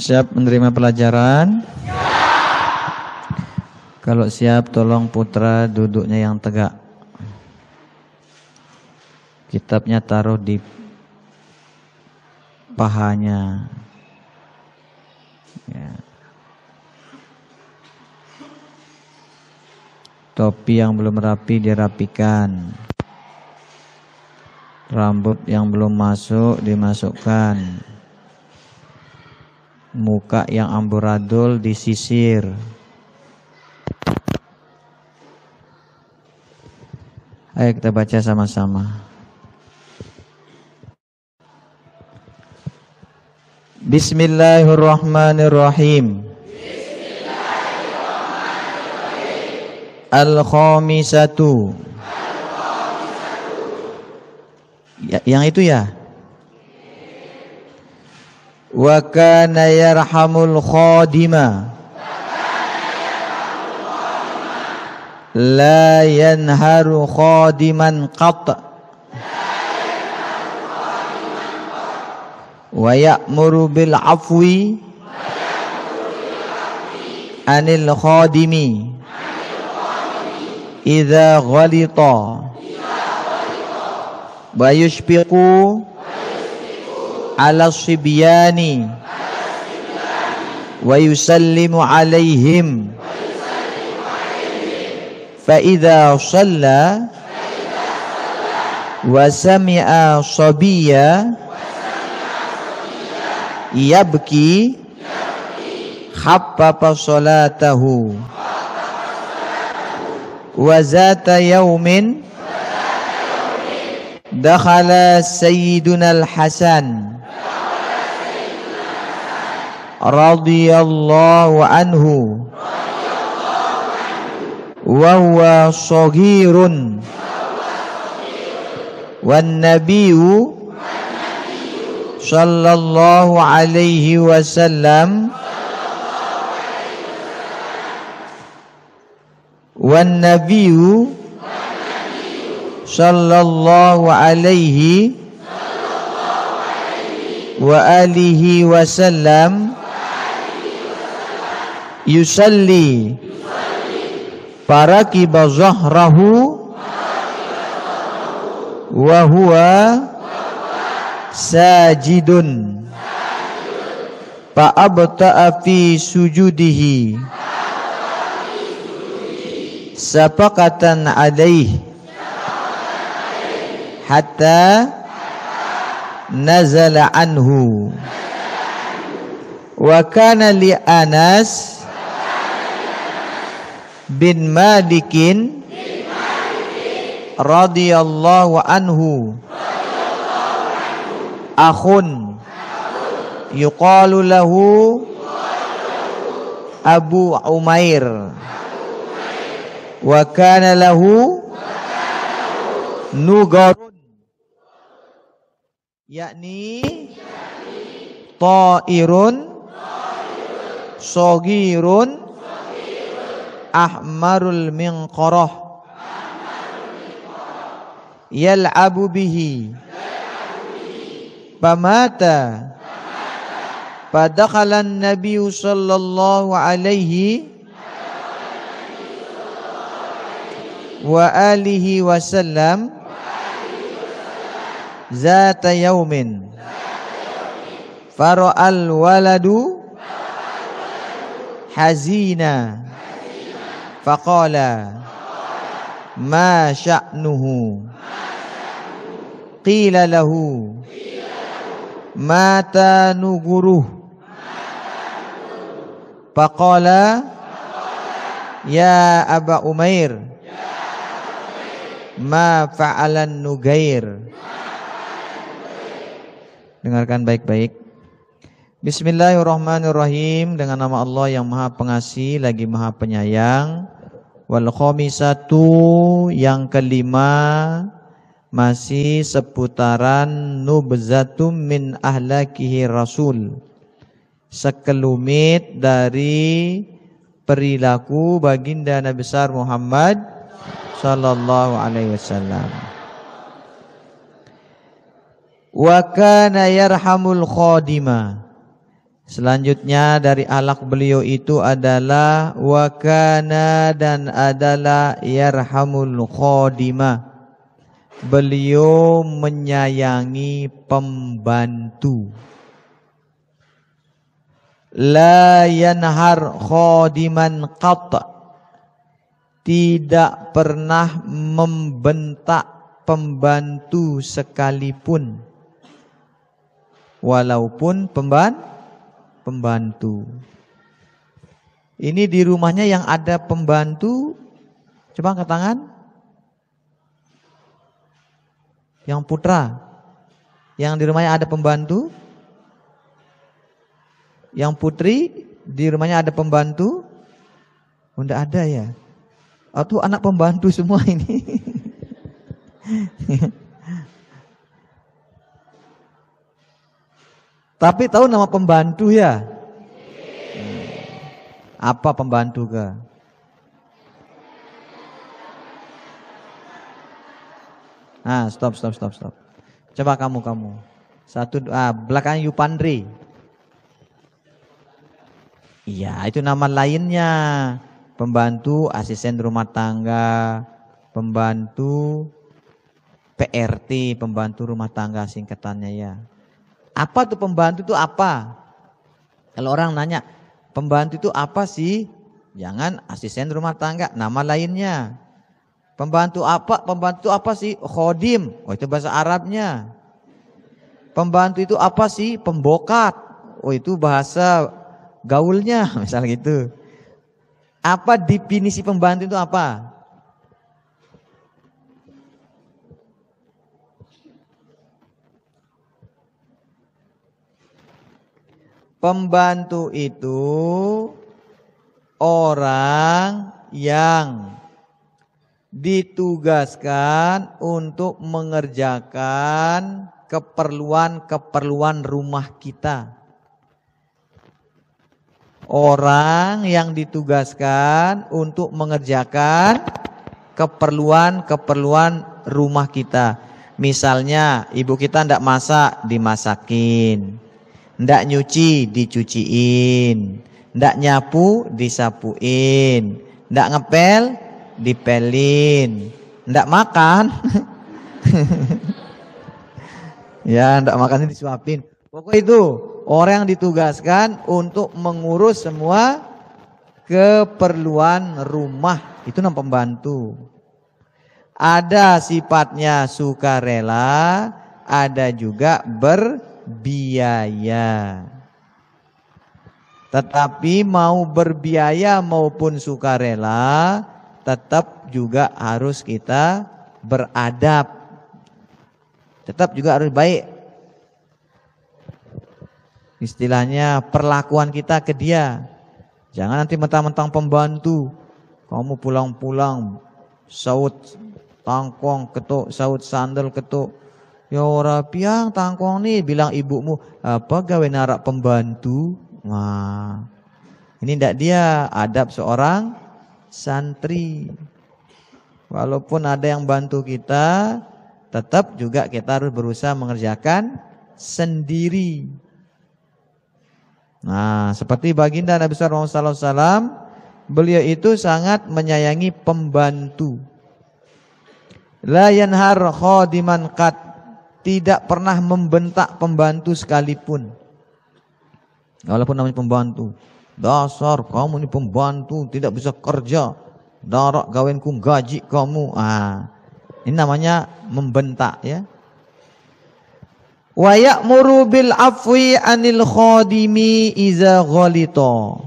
Siap menerima pelajaran? Ya. Kalau siap tolong putra duduknya yang tegak. Kitabnya taruh di pahanya. Ya. Topi yang belum rapi dirapikan. Rambut yang belum masuk dimasukkan muka yang amburadul disisir. Ayo kita baca sama-sama. Bismillahirrahmanirrahim. Al-Khamisatu. al Ya, yang itu ya? wa kana yarhamul khadima la yanharu khadiman qat wa ya'muru bil afwi anil khadimi idza ghalita wa yushbiqu على الصبيان ويسلم عليهم فإذا صلى وسمع صبيا يبكي حبب صلاته وذات يوم دخل سيدنا الحسن رضي الله عنه وهو صغير والنبي صلى الله عليه وسلم والنبي صلى الله عليه وآله وسلم yusalli kibah zahrahu wa huwa sajidun abta'a fi sujudihi sapakatan alaih hatta nazala anhu wa kana li anas bin Malikin, radhiyallahu anhu, akhun, yuqalu lahu Abu Umair. wa kana lahu, nugarun yakni, ta'irun sogirun أحمر المنقرة يلعب به فمات فدخل النبي صلى الله عليه وآله وسلم ذات يوم فرأى الولد حزينا Faqala Ma sya'nuhu Qila lahu Mata nuguruh Faqala Ya Aba Umair Ma fa'alan nugair Dengarkan baik-baik Bismillahirrahmanirrahim dengan nama Allah yang Maha Pengasih lagi Maha Penyayang. Wal khamisatu yang kelima masih seputaran nubzatum min ahlakihi rasul. Sekelumit dari perilaku baginda Nabi besar Muhammad sallallahu alaihi wasallam. Wa kana yarhamul khadimah Selanjutnya dari alak beliau itu adalah wakana dan adalah yarhamul khodima. Beliau menyayangi pembantu. La yanhar khodiman qat. Tidak pernah membentak pembantu sekalipun. Walaupun pembantu pembantu. Ini di rumahnya yang ada pembantu, coba angkat tangan. Yang putra, yang di rumahnya ada pembantu. Yang putri, di rumahnya ada pembantu. Bunda oh, ada ya. Atau anak pembantu semua ini. Tapi tahu nama pembantu ya? Apa pembantu ke? Ah, stop, stop, stop, stop. Coba kamu, kamu. Satu, ah, belakang Yupandri. Iya, itu nama lainnya. Pembantu, asisten rumah tangga, pembantu, PRT, pembantu rumah tangga singkatannya ya. Apa tuh pembantu itu apa? Kalau orang nanya, pembantu itu apa sih? Jangan asisten rumah tangga, nama lainnya. Pembantu apa? Pembantu apa sih? Khodim. Oh itu bahasa Arabnya. Pembantu itu apa sih? Pembokat. Oh itu bahasa gaulnya, misalnya gitu. Apa definisi pembantu itu apa? Pembantu itu orang yang ditugaskan untuk mengerjakan keperluan-keperluan rumah kita. Orang yang ditugaskan untuk mengerjakan keperluan-keperluan rumah kita. Misalnya ibu kita tidak masak, dimasakin. Ndak nyuci dicuciin. Ndak nyapu disapuin. Ndak ngepel dipelin. Ndak makan. ya, ndak makannya disuapin. Pokok itu orang yang ditugaskan untuk mengurus semua keperluan rumah. Itu nam pembantu. Ada sifatnya sukarela, ada juga ber biaya. Tetapi mau berbiaya maupun sukarela tetap juga harus kita beradab. Tetap juga harus baik. Istilahnya perlakuan kita ke dia. Jangan nanti mentang-mentang pembantu. Kamu pulang-pulang saut tangkong ketuk, saut sandal ketuk. Ya ora piang tangkong nih bilang ibumu apa gawe narak pembantu. Wah. Ini ndak dia adab seorang santri. Walaupun ada yang bantu kita, tetap juga kita harus berusaha mengerjakan sendiri. Nah, seperti baginda Nabi Sallallahu Alaihi Wasallam beliau itu sangat menyayangi pembantu. La yanhar khadiman qat tidak pernah membentak pembantu sekalipun. Walaupun namanya pembantu. Dasar kamu ini pembantu, tidak bisa kerja. Darak gawenku gaji kamu. Ah, ini namanya membentak ya. Wa ya'muru bil afwi anil khadimi iza ghalita.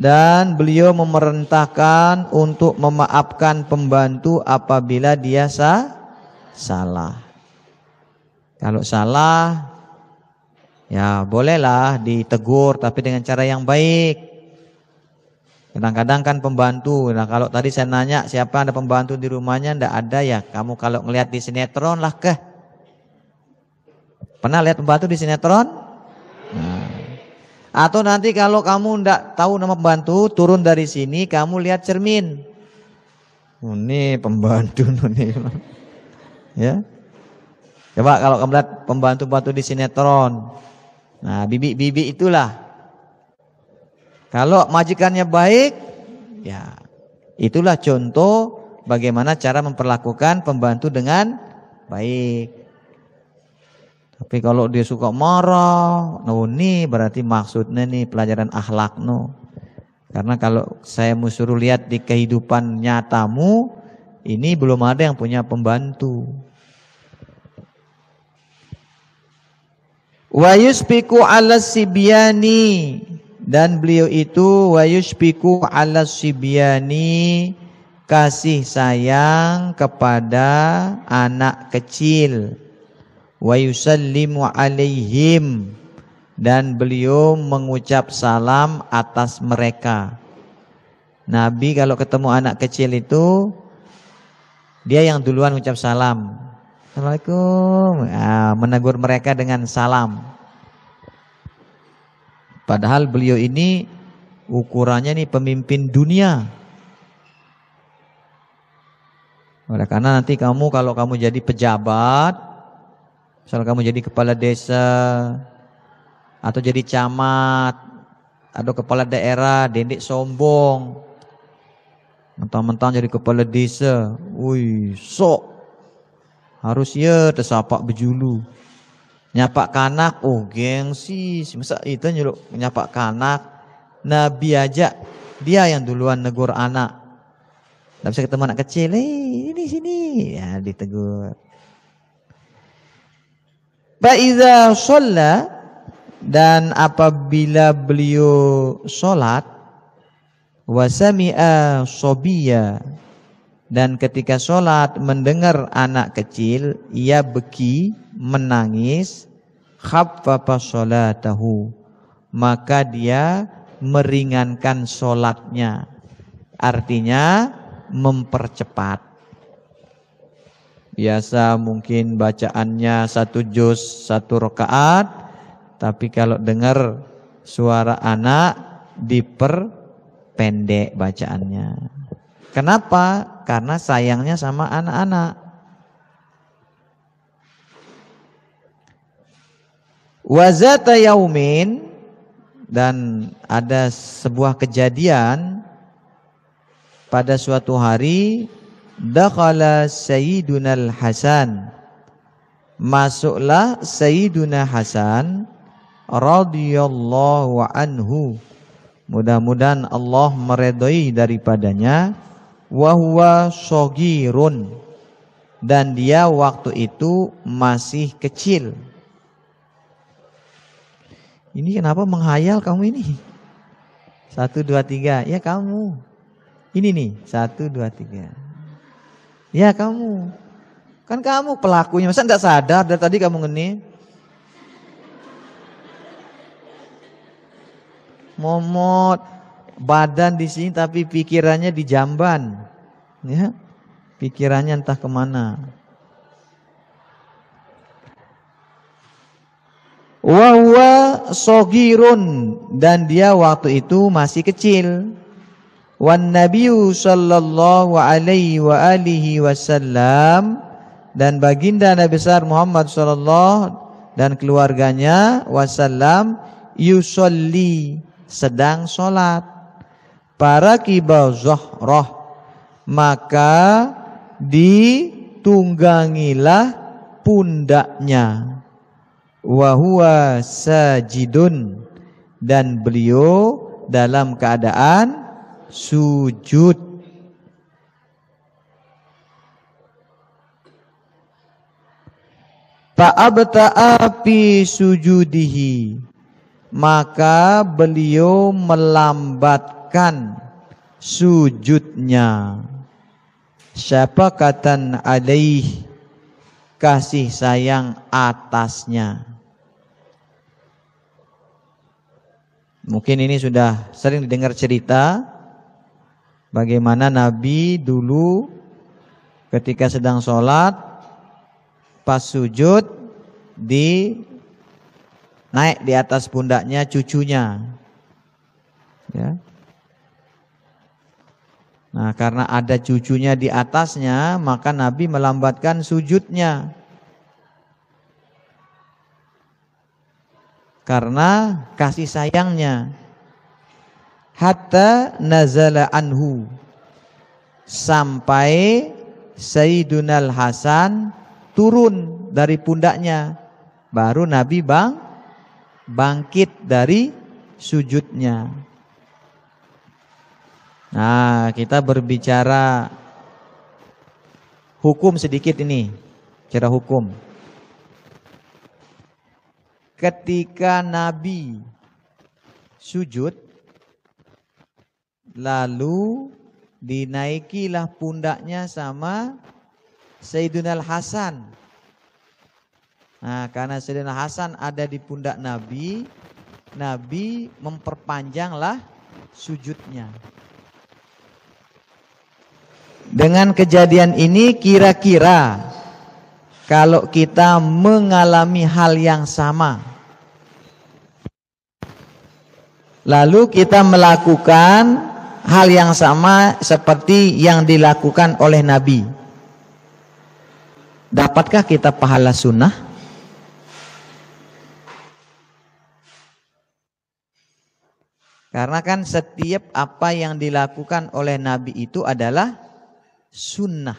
Dan beliau memerintahkan untuk memaafkan pembantu apabila dia salah. Kalau salah, ya bolehlah ditegur, tapi dengan cara yang baik. Kadang-kadang kan pembantu. Nah kalau tadi saya nanya siapa ada pembantu di rumahnya, ndak ada ya. Kamu kalau ngelihat di sinetron lah ke. Pernah lihat pembantu di sinetron? Nah. Atau nanti kalau kamu ndak tahu nama pembantu, turun dari sini kamu lihat cermin. Ini pembantu ini. ya. Coba kalau kamu lihat pembantu-pembantu di sinetron. Nah, bibi-bibi itulah. Kalau majikannya baik, ya itulah contoh bagaimana cara memperlakukan pembantu dengan baik. Tapi kalau dia suka marah, no ini berarti maksudnya nih pelajaran akhlak no. Karena kalau saya musuh suruh lihat di kehidupan nyatamu, ini belum ada yang punya pembantu. Wa yusbiku ala sibyani dan beliau itu wa yusbiku ala sibyani kasih sayang kepada anak kecil wa yusallimu alaihim dan beliau mengucap salam atas mereka. Nabi kalau ketemu anak kecil itu dia yang duluan ucap salam. Assalamualaikum. Nah, menegur mereka dengan salam. Padahal beliau ini ukurannya nih pemimpin dunia. Oleh karena nanti kamu kalau kamu jadi pejabat, misal kamu jadi kepala desa atau jadi camat atau kepala daerah, dendek sombong. Mentang-mentang jadi kepala desa, wih, sok harus ya tersapak bejulu. Nyapak kanak, oh gengsi. Masa itu nyuruh ya, nyapak kanak. Nabi aja, dia yang duluan negur anak. Tapi saya ketemu anak kecil, ini sini. Ya ditegur. Ba'iza solat dan apabila beliau sholat wasami'a sobiya dan ketika sholat mendengar anak kecil, ia beki, menangis, khaffafa sholatahu. Maka dia meringankan sholatnya. Artinya mempercepat. Biasa mungkin bacaannya satu juz, satu rakaat. Tapi kalau dengar suara anak diperpendek bacaannya. Kenapa? Karena sayangnya sama anak-anak. Wazata yaumin dan ada sebuah kejadian pada suatu hari dakhala sayyidunal hasan masuklah sayyiduna hasan radhiyallahu anhu Mudah-mudahan Allah meredoi daripadanya wahwa sogirun dan dia waktu itu masih kecil. Ini kenapa menghayal kamu ini? Satu dua tiga, ya kamu. Ini nih satu dua tiga. Ya kamu, kan kamu pelakunya. Masa tidak sadar dari tadi kamu ngeni? Momot, badan di sini tapi pikirannya di jamban. Ya. Pikirannya entah kemana. Wahwa sogirun dan dia waktu itu masih kecil. Wan Nabiu sallallahu alaihi wa alihi wasallam dan baginda Nabi besar Muhammad sallallahu dan keluarganya wasallam yusolli sedang sholat Para kibal zohroh. Maka ditunggangilah pundaknya. wahua sajidun. Dan beliau dalam keadaan sujud. Fa'abta'a fi sujudihi. Maka beliau melambat akan sujudnya syafaqatan alaih kasih sayang atasnya mungkin ini sudah sering didengar cerita bagaimana Nabi dulu ketika sedang sholat pas sujud di naik di atas pundaknya cucunya ya Nah, karena ada cucunya di atasnya, maka Nabi melambatkan sujudnya. Karena kasih sayangnya. Hatta nazala anhu. Sampai Sayyidunal Hasan turun dari pundaknya. Baru Nabi bang bangkit dari sujudnya. Nah, kita berbicara hukum sedikit ini, cara hukum. Ketika Nabi sujud, lalu dinaikilah pundaknya sama Sayyidina Hasan. Nah, karena Sayyidina Hasan ada di pundak Nabi, Nabi memperpanjanglah sujudnya. Dengan kejadian ini kira-kira kalau kita mengalami hal yang sama lalu kita melakukan hal yang sama seperti yang dilakukan oleh Nabi dapatkah kita pahala sunnah karena kan setiap apa yang dilakukan oleh Nabi itu adalah sunnah.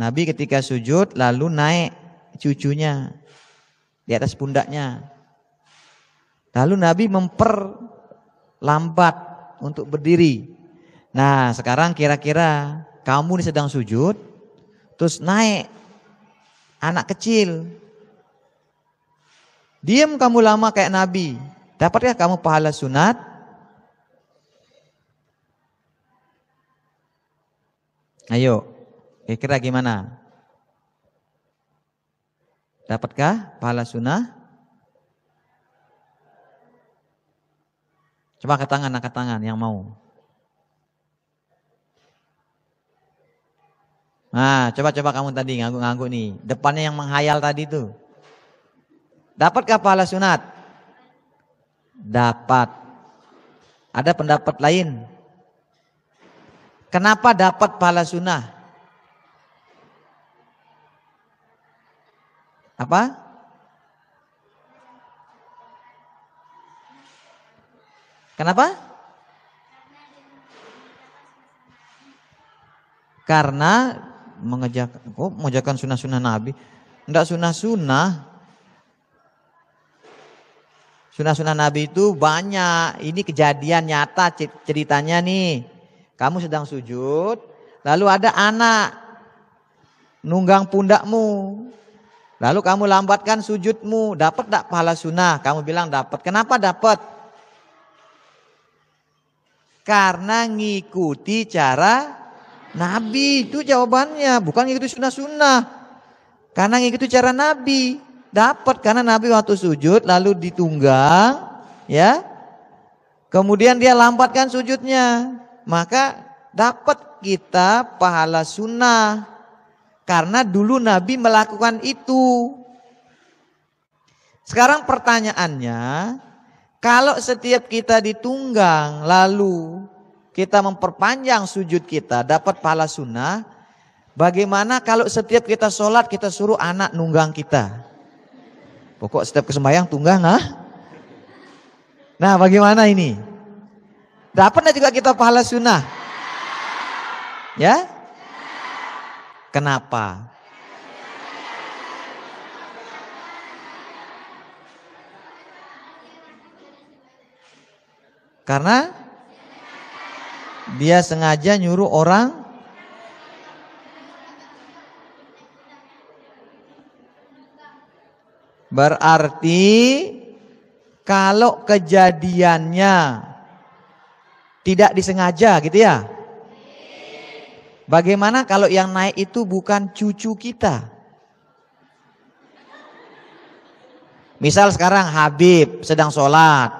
Nabi ketika sujud lalu naik cucunya di atas pundaknya. Lalu Nabi memperlambat untuk berdiri. Nah sekarang kira-kira kamu ini sedang sujud, terus naik anak kecil. Diam kamu lama kayak Nabi. Dapatkah kamu pahala sunat? Ayo, kira-kira gimana? Dapatkah pahala sunnah? Coba angkat tangan, angkat tangan yang mau. Nah, coba-coba kamu tadi ngangguk-ngangguk nih. Depannya yang menghayal tadi tuh. Dapatkah pahala sunat? Dapat. Ada pendapat lain? Kenapa dapat pahala sunnah? Apa? Kenapa? Karena mengejakan, oh, mengejakan sunnah-sunnah Nabi. Enggak sunnah-sunnah. Sunnah-sunnah Nabi itu banyak. Ini kejadian nyata ceritanya nih. Kamu sedang sujud, lalu ada anak nunggang pundakmu. Lalu kamu lambatkan sujudmu, dapat tak pahala sunnah? Kamu bilang dapat. Kenapa dapat? Karena ngikuti cara Nabi itu jawabannya, bukan ngikuti sunnah-sunnah. Karena ngikuti cara Nabi, dapat karena Nabi waktu sujud lalu ditunggang, ya. Kemudian dia lambatkan sujudnya maka dapat kita pahala sunnah. Karena dulu Nabi melakukan itu. Sekarang pertanyaannya, kalau setiap kita ditunggang lalu kita memperpanjang sujud kita dapat pahala sunnah, bagaimana kalau setiap kita sholat kita suruh anak nunggang kita? Pokok setiap kesembayang tunggang, ah? Nah bagaimana ini? Dapat juga kita pahala sunnah? Ya? Kenapa? Karena dia sengaja nyuruh orang Berarti kalau kejadiannya tidak disengaja gitu ya. Bagaimana kalau yang naik itu bukan cucu kita? Misal sekarang Habib sedang sholat.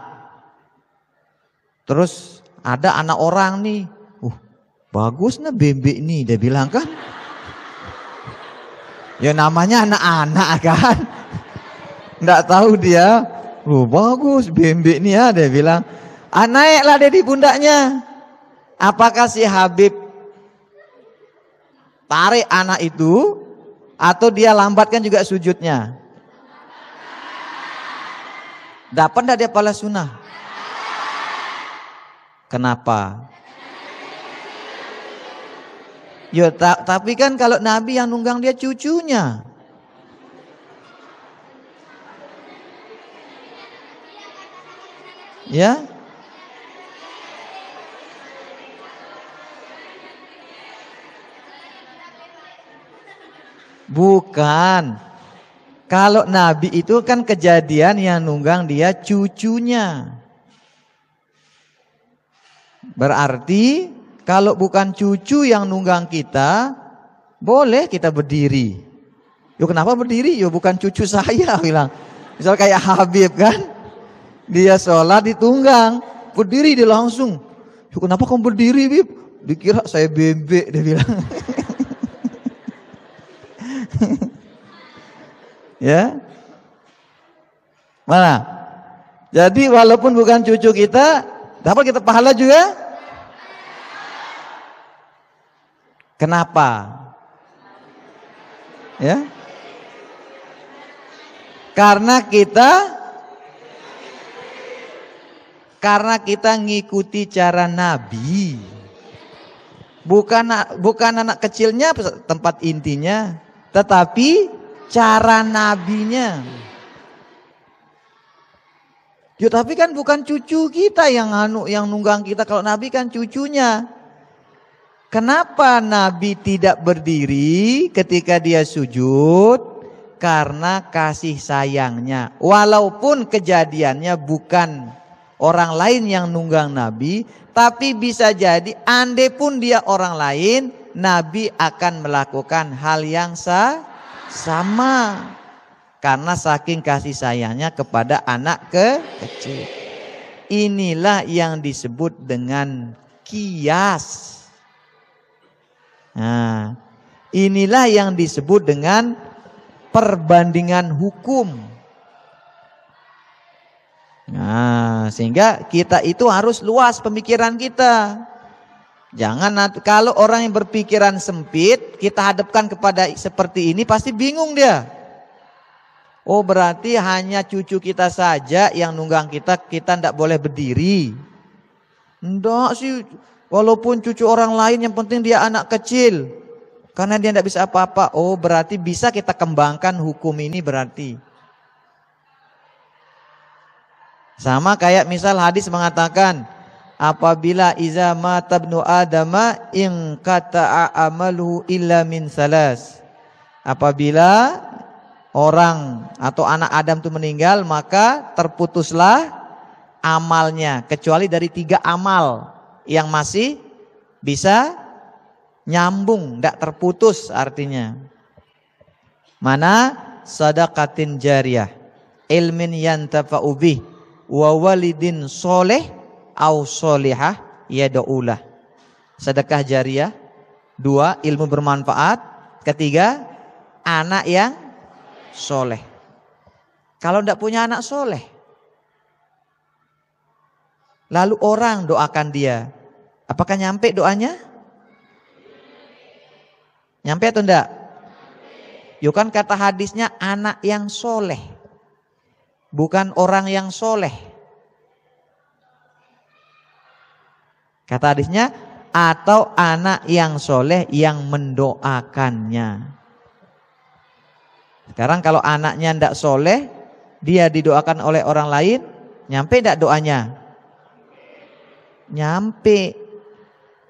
Terus ada anak orang nih. Uh, bagus nih bebek nih dia bilang kan. Ya namanya anak-anak kan. Nggak tahu dia. Uh, bagus bebek nih ya dia bilang. Ah, naiklah dia di pundaknya. Apakah si Habib tarik anak itu atau dia lambatkan juga sujudnya? Dapat tidak dia pala sunnah? Kenapa? Yo, ta tapi kan kalau Nabi yang nunggang dia cucunya. Ya? Bukan. Kalau Nabi itu kan kejadian yang nunggang dia cucunya. Berarti kalau bukan cucu yang nunggang kita, boleh kita berdiri. Yuk, kenapa berdiri? Yuk, bukan cucu saya bilang. Misal kayak Habib kan, dia sholat ditunggang, berdiri dia langsung. Yo kenapa kamu berdiri, Bib? Dikira saya bebek dia bilang. ya. Mana? Jadi walaupun bukan cucu kita, dapat kita pahala juga? Kenapa? Ya. Karena kita karena kita ngikuti cara Nabi. Bukan bukan anak kecilnya tempat intinya, tetapi cara nabinya. Ya tapi kan bukan cucu kita yang anu yang nunggang kita kalau nabi kan cucunya. Kenapa nabi tidak berdiri ketika dia sujud? Karena kasih sayangnya. Walaupun kejadiannya bukan orang lain yang nunggang nabi, tapi bisa jadi ande pun dia orang lain, Nabi akan melakukan hal yang sah sama karena saking kasih sayangnya kepada anak ke kecil. Inilah yang disebut dengan kias. Nah, inilah yang disebut dengan perbandingan hukum. Nah, sehingga kita itu harus luas pemikiran kita. Jangan kalau orang yang berpikiran sempit kita hadapkan kepada seperti ini pasti bingung dia. Oh berarti hanya cucu kita saja yang nunggang kita kita tidak boleh berdiri. Tidak sih walaupun cucu orang lain yang penting dia anak kecil. Karena dia tidak bisa apa-apa. Oh berarti bisa kita kembangkan hukum ini berarti. Sama kayak misal hadis mengatakan apabila iza mata ibnu adama ing kata amalu illa min salas apabila orang atau anak Adam itu meninggal maka terputuslah amalnya kecuali dari tiga amal yang masih bisa nyambung tidak terputus artinya mana sadaqatin jariyah ilmin yantafa'ubih bih wa walidin soleh au solihah yad'ulah. Sedekah jariah. Dua, ilmu bermanfaat. Ketiga, anak yang soleh. Kalau tidak punya anak soleh. Lalu orang doakan dia. Apakah nyampe doanya? Nyampe atau tidak? Yuk kan kata hadisnya anak yang soleh. Bukan orang yang soleh. Kata hadisnya, atau anak yang soleh yang mendoakannya. Sekarang kalau anaknya tidak soleh, dia didoakan oleh orang lain, nyampe tidak doanya? Nyampe.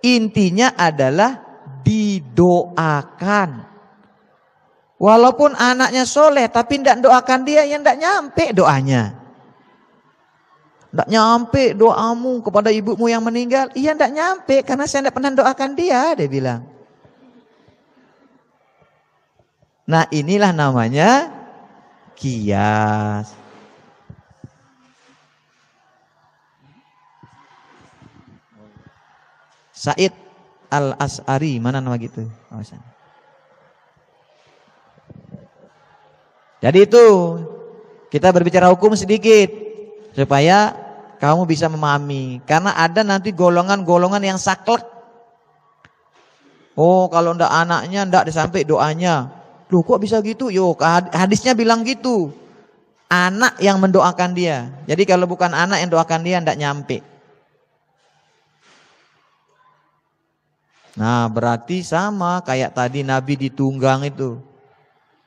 Intinya adalah didoakan. Walaupun anaknya soleh, tapi tidak doakan dia, yang tidak nyampe doanya. Tidak nyampe doamu kepada ibumu yang meninggal. Iya tidak nyampe karena saya tidak pernah doakan dia. Dia bilang. Nah inilah namanya kias. Said Al-As'ari. Mana nama gitu? Oh, Jadi itu kita berbicara hukum sedikit. Supaya kamu bisa memahami. Karena ada nanti golongan-golongan yang saklek. Oh kalau ndak anaknya ndak disampai doanya. Loh kok bisa gitu? Yo hadisnya bilang gitu. Anak yang mendoakan dia. Jadi kalau bukan anak yang doakan dia ndak nyampe. Nah berarti sama kayak tadi Nabi ditunggang itu.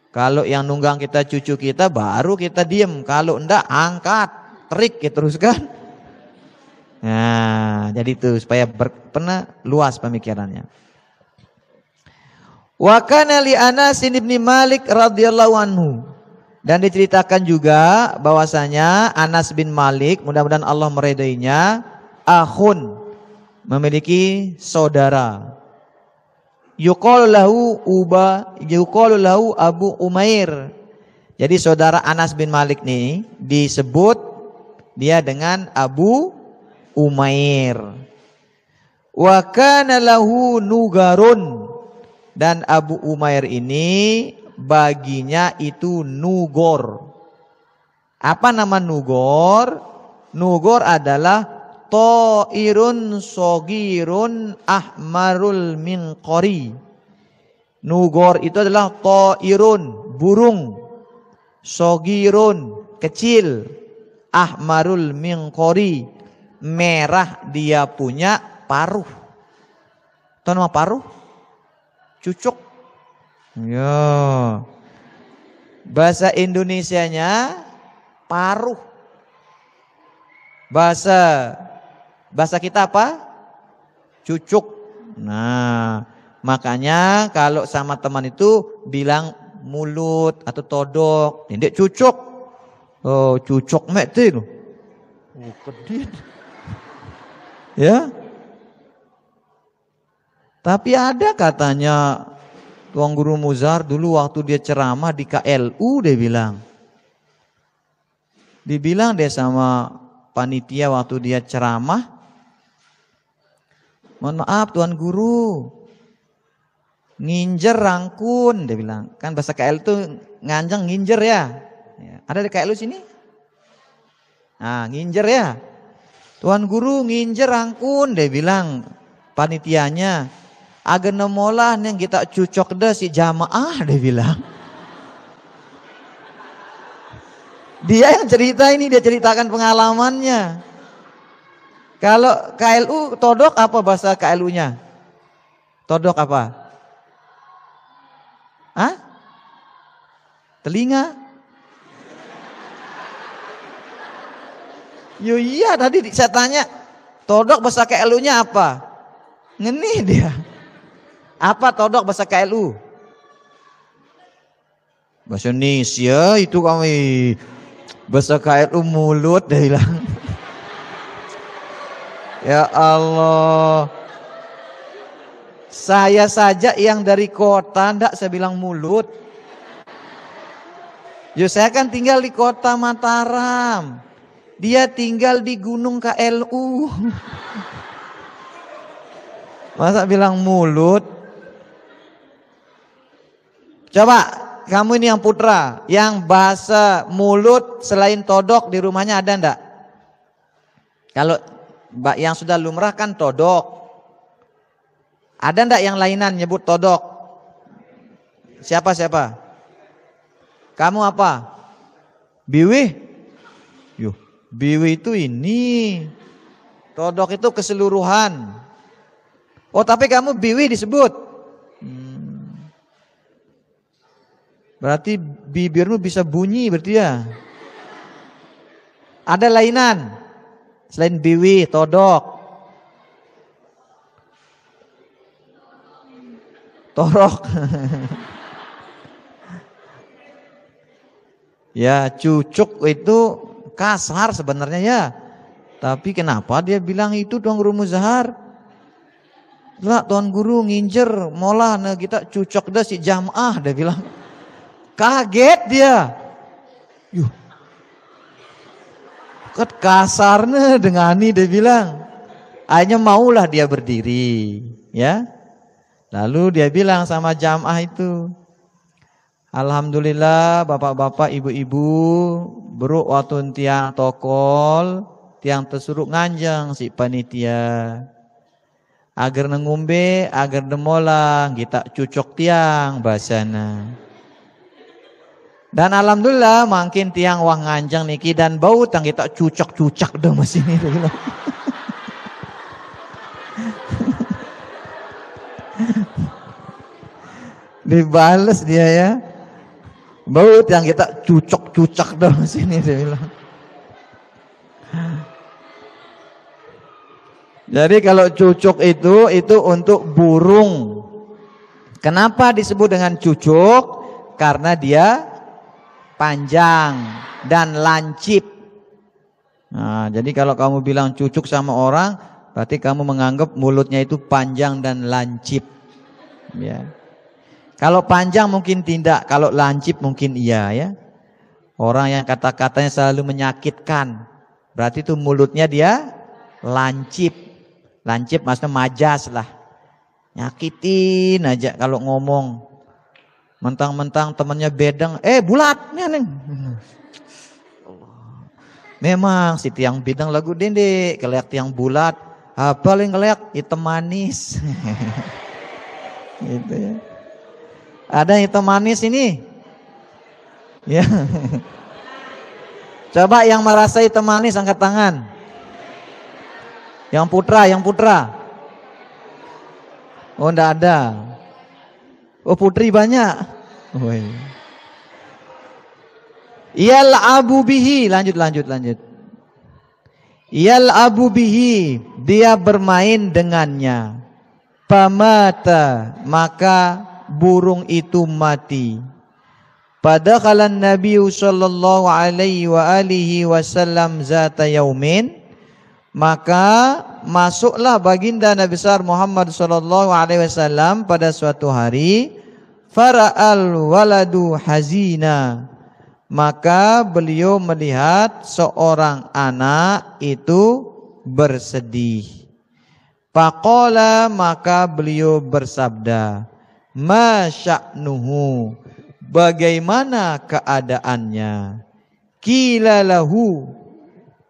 Kalau yang nunggang kita cucu kita baru kita diem. Kalau enggak angkat terik ya terus kan. Nah, jadi itu supaya ber, pernah luas pemikirannya. Wa kana li Anas bin Malik radhiyallahu anhu. Dan diceritakan juga bahwasanya Anas bin Malik, mudah-mudahan Allah meredainya, ahun memiliki saudara. Yuqalu Uba, yuqalu Abu Umair. Jadi saudara Anas bin Malik nih disebut dia dengan Abu Umair. Wa kana lahu nugarun dan Abu Umair ini baginya itu nugor. Apa nama nugor? Nugor adalah toirun sogirun ahmarul minqori. Nugor itu adalah toirun burung. Sogirun, kecil ahmarul mingkori merah dia punya paruh tahu nama paruh cucuk ya bahasa Indonesianya paruh bahasa bahasa kita apa cucuk nah makanya kalau sama teman itu bilang mulut atau todok, ini cucuk oh, cucok mek te Oh, kedit. ya. Tapi ada katanya Tuan Guru Muzar dulu waktu dia ceramah di KLU dia bilang. Dibilang dia sama panitia waktu dia ceramah. Mohon maaf Tuan Guru. Nginjer rangkun dia bilang. Kan bahasa KL itu nganjang nginjer ya. Ada kayak lu sini? Nah, nginjer ya. Tuan guru nginjer angkun, dia bilang panitianya. nemolah yang kita cucok deh si jamaah, dia bilang. Dia yang cerita ini, dia ceritakan pengalamannya. Kalau KLU todok apa bahasa KLU-nya? Todok apa? Hah? Telinga? Yo iya tadi saya tanya, todok bahasa KLU-nya apa? Ngeni dia. Apa todok bahasa KLU? Bahasa Indonesia itu kami bahasa KLU mulut dah bilang. ya Allah. Saya saja yang dari kota ndak saya bilang mulut. yo saya kan tinggal di kota Mataram. Dia tinggal di Gunung KLU. Masa bilang mulut? Coba kamu ini yang putra, yang bahasa mulut selain todok di rumahnya ada ndak? Kalau yang sudah lumrah kan todok. Ada ndak yang lainan nyebut todok? Siapa siapa? Kamu apa? Biwi? Biwi itu ini. Todok itu keseluruhan. Oh tapi kamu biwi disebut. Hmm. Berarti bibirmu bisa bunyi berarti ya. Ada lainan. Selain biwi, todok. Torok. ya cucuk itu Kasar sebenarnya ya. Tapi kenapa dia bilang itu tuan guru zahar? Lah tuan guru nginjer, molah nah kita cucok dah si jamaah dia bilang. Kaget dia. Yuh. Ket dengan ini dia bilang. Akhirnya maulah dia berdiri, ya. Lalu dia bilang sama jamaah itu, Alhamdulillah bapak-bapak, ibu-ibu, Beruk watun tiang tokol, tiang tersuruk nganjang si panitia. Agar nengumbe, agar demolang, kita cucok tiang basana. Dan alhamdulillah makin tiang wang nganjang niki dan bau tang kita cucok cucak dah mesin ini Dibales dia ya. Baut yang kita cucok-cucok dong sini dia bilang. Jadi kalau cucuk itu itu untuk burung. Kenapa disebut dengan cucuk? Karena dia panjang dan lancip. Nah, jadi kalau kamu bilang cucuk sama orang, berarti kamu menganggap mulutnya itu panjang dan lancip. Ya. Kalau panjang mungkin tidak, kalau lancip mungkin iya ya. Orang yang kata-katanya selalu menyakitkan, berarti itu mulutnya dia lancip. Lancip maksudnya majas lah. Nyakitin aja kalau ngomong. Mentang-mentang temannya bedeng, eh bulat nih. Memang si tiang bidang lagu dende, kelihat tiang bulat, apa yang kelihat? hitam manis. gitu ya. Ada hitam manis ini? Ya. Coba yang merasa hitam manis angkat tangan. Yang putra, yang putra. Oh, enggak ada. Oh, putri banyak. Woi. Oh, iya. Yal abu bihi, lanjut lanjut lanjut. abu bihi, dia bermain dengannya. Pamata, maka burung itu mati. Pada kalan Nabi sallallahu alaihi wa alihi wasallam zata yaumin maka masuklah baginda Nabi besar Muhammad sallallahu alaihi wasallam pada suatu hari fara'al waladu hazina maka beliau melihat seorang anak itu bersedih. Pakola maka beliau bersabda, masya'nuhu bagaimana keadaannya Kilalahu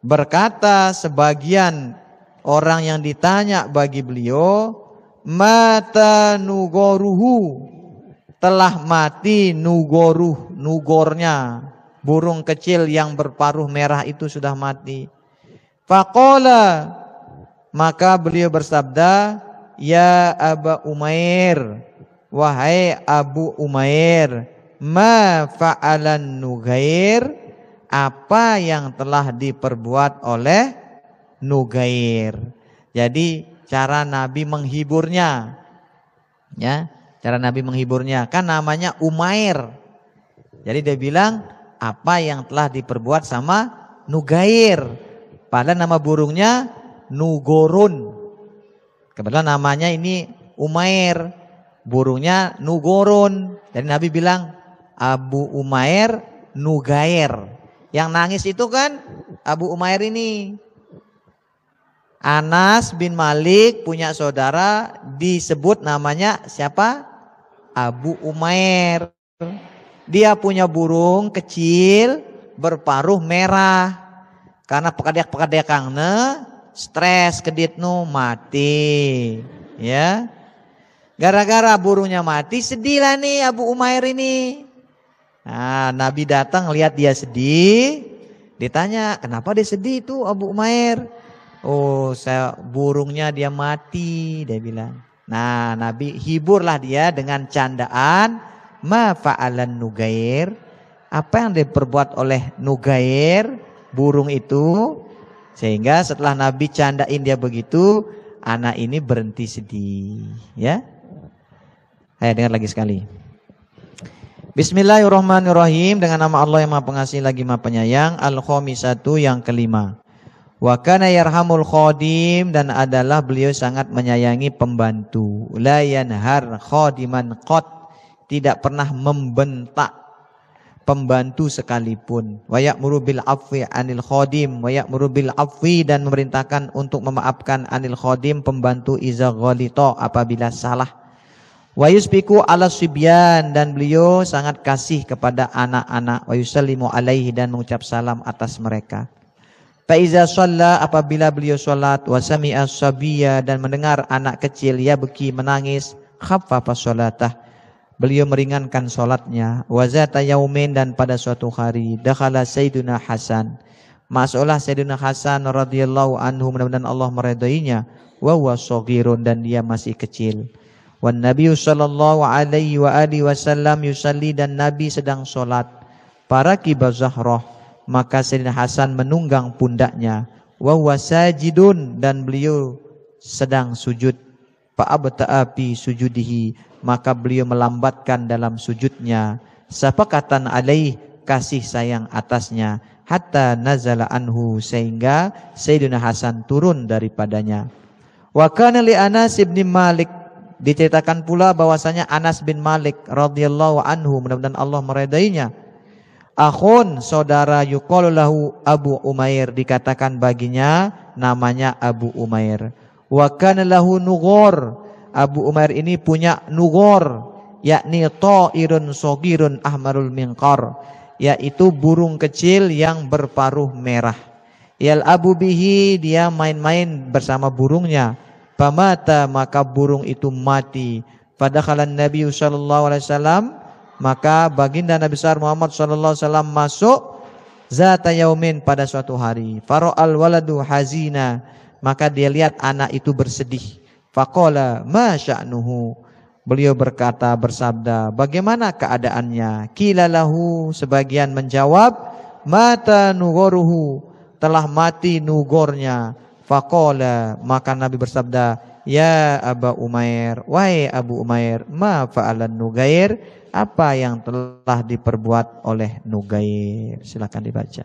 berkata sebagian orang yang ditanya bagi beliau mata nugoruhu telah mati nugoruh nugornya burung kecil yang berparuh merah itu sudah mati faqala maka beliau bersabda ya aba umair wahai Abu Umair, ma fa'alan Nugair, apa yang telah diperbuat oleh Nugair. Jadi cara Nabi menghiburnya. Ya, cara Nabi menghiburnya kan namanya Umair. Jadi dia bilang apa yang telah diperbuat sama Nugair. Padahal nama burungnya Nugorun. Kebetulan namanya ini Umair burungnya nugurun. Jadi Nabi bilang Abu Umair Nugair. Yang nangis itu kan Abu Umair ini. Anas bin Malik punya saudara disebut namanya siapa? Abu Umair. Dia punya burung kecil berparuh merah. Karena pekadek-pekadekangnya stres kedit nu mati. Ya. Gara-gara burungnya mati, sedih lah nih Abu Umair ini. Nah, Nabi datang lihat dia sedih, ditanya, "Kenapa dia sedih tuh Abu Umair?" "Oh, saya burungnya dia mati," dia bilang. Nah, Nabi hiburlah dia dengan candaan, "Ma fa'alan Nugair?" Apa yang diperbuat oleh Nugair, burung itu? Sehingga setelah Nabi candain dia begitu, anak ini berhenti sedih, ya. Ayo dengar lagi sekali. Bismillahirrahmanirrahim dengan nama Allah yang Maha Pengasih lagi Maha Penyayang. al satu yang kelima. Wa kana yarhamul khodim dan adalah beliau sangat menyayangi pembantu. La yanhar khodiman qat. Tidak pernah membentak pembantu sekalipun. Wa ya'muru bil afwi anil khodim. Wa ya'muru bil afwi dan memerintahkan untuk memaafkan anil khodim pembantu iza golito apabila salah Wa ala subyan dan beliau sangat kasih kepada anak-anak wayusallimu alaihi dan mengucap salam atas mereka. Fa iza shalla apabila beliau salat wa sami'a sabiya dan mendengar anak kecil ya beki menangis khaffafa salatah. Beliau meringankan salatnya wa zata yaumin dan pada suatu hari dakhala Sayyiduna Hasan. Masuklah Sayyiduna Hasan radhiyallahu anhu mudah-mudahan Allah meridainya wa huwa dan dia masih kecil. Wan Nabi sallallahu alaihi wa alihi wasallam yusalli dan Nabi sedang solat. Para kibar Zahrah maka Sayyidina Hasan menunggang pundaknya. Wa sajidun dan beliau sedang sujud. Fa'abta'a fi sujudihi maka beliau melambatkan dalam sujudnya. sapakatan alaih kasih sayang atasnya hatta nazala anhu sehingga Sayyidina Hasan turun daripadanya. Wa kana li Anas bin Malik Diceritakan pula bahwasanya Anas bin Malik radhiyallahu anhu mudah-mudahan Allah meredainya. Akhun saudara yuqalu Abu Umair dikatakan baginya namanya Abu Umair. Wa kana lahu nughur. Abu Umair ini punya nugor yakni ta'irun sogirun ahmarul minqar yaitu burung kecil yang berparuh merah. Yal Abu Bihi dia main-main bersama burungnya Pamata maka burung itu mati. Pada Padahal Nabi sallallahu alaihi wasallam maka baginda Nabi besar Muhammad sallallahu alaihi wasallam masuk zata yaumin pada suatu hari. Faro al waladu hazina maka dia lihat anak itu bersedih. Fakola ma Beliau berkata bersabda, bagaimana keadaannya? Kilalahu sebagian menjawab, mata nugoruhu, telah mati nugornya Fakola, maka Nabi bersabda, "Ya Aba Umair, wahai Abu Umair, ma fa'alan Nugair?" Apa yang telah diperbuat oleh Nugair? Silakan dibaca.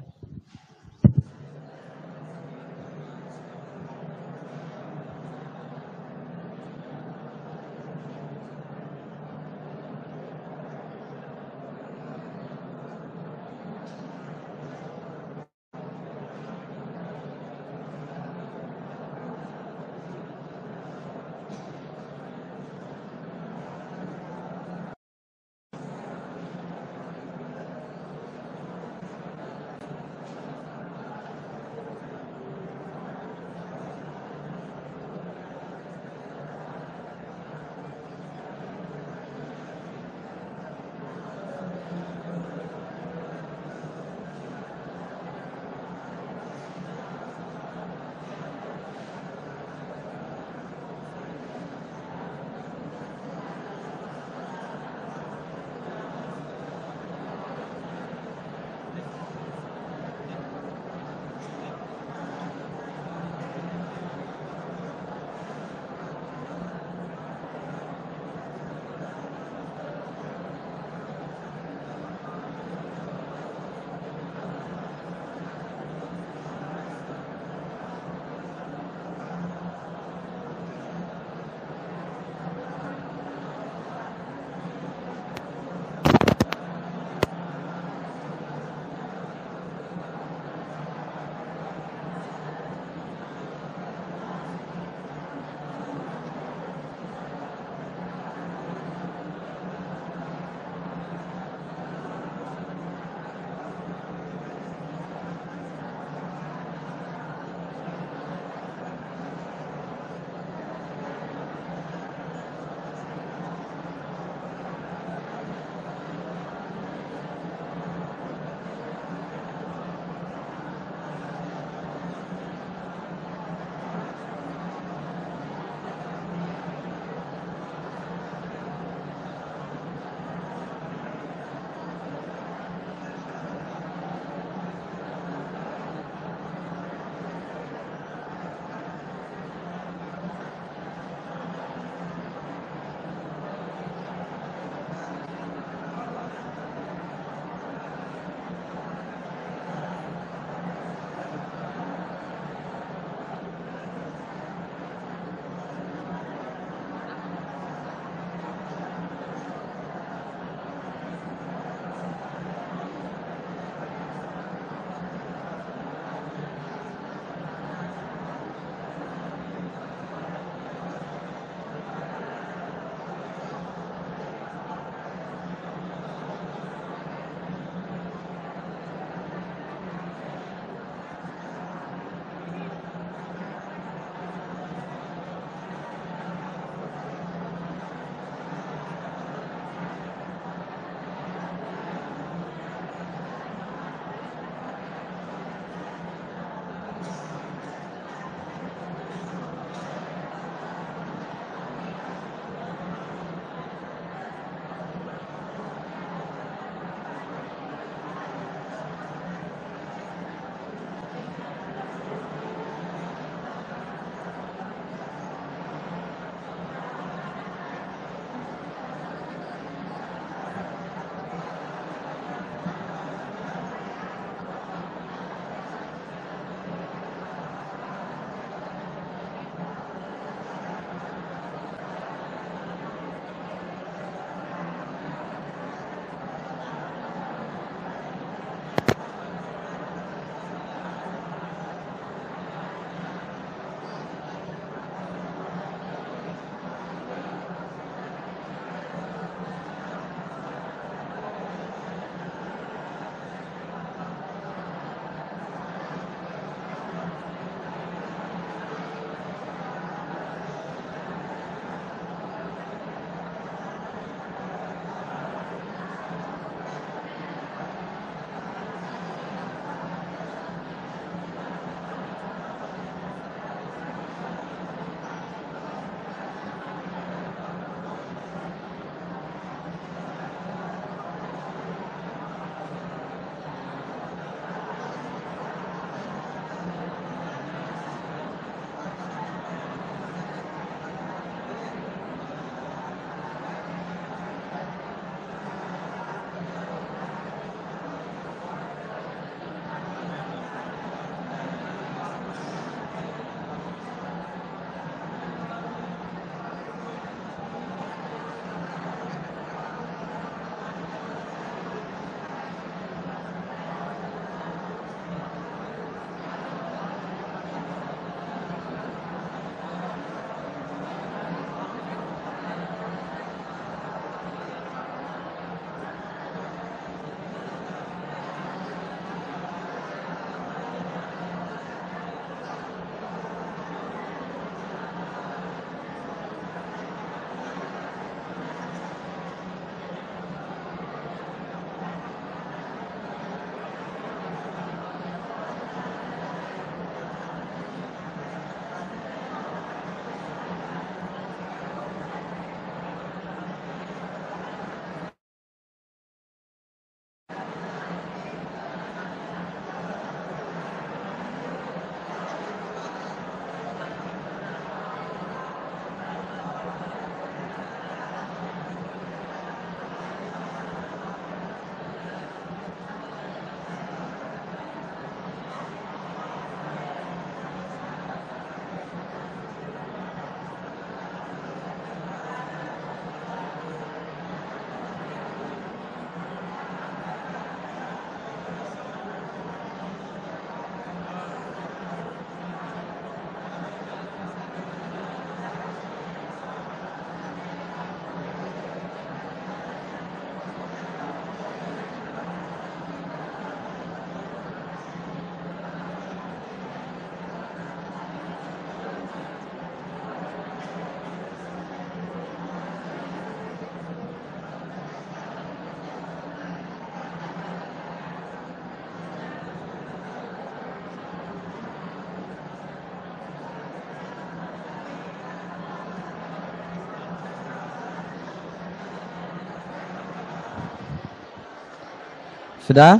Sudah?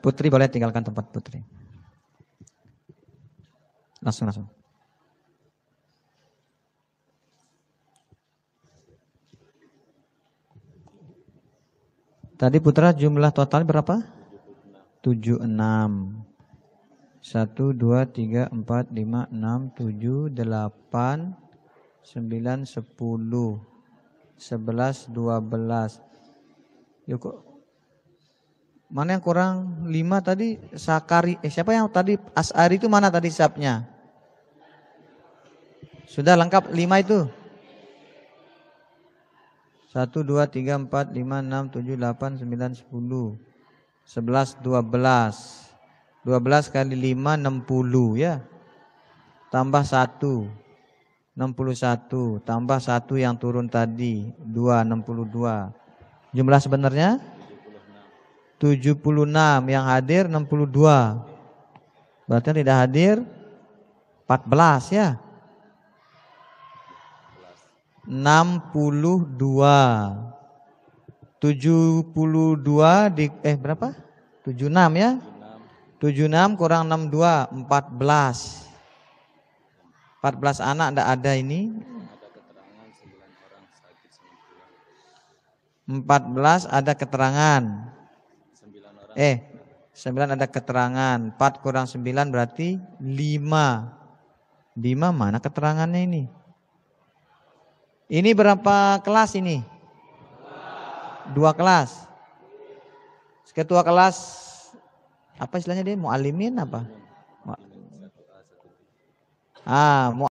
Putri boleh tinggalkan tempat Putri. Langsung langsung. Tadi putra jumlah total berapa? 76. 1 2 3 4 5 6 7 8 9 10 11 12 Ya kok mana yang kurang lima tadi Sakari eh siapa yang tadi Asari itu mana tadi sapnya? Sudah lengkap lima itu. Satu, dua, tiga, empat, lima, enam, tujuh, delapan, sembilan, sepuluh, sebelas, dua belas, dua belas kali lima enam puluh ya. Tambah satu, enam puluh satu. Tambah satu yang turun tadi dua enam puluh dua. Jumlah sebenarnya 76. yang hadir 62. Berarti yang tidak hadir 14 ya. 62. 72 di eh berapa? 76 ya. 76 kurang 62 14. 14 anak tidak ada ini 14 ada keterangan. 9 orang. Eh, 9 ada keterangan. 4 kurang 9 berarti 5. 5 mana keterangannya ini? Ini berapa kelas ini? Dua kelas. Ketua kelas apa istilahnya dia? Mu'alimin apa? Ah, mu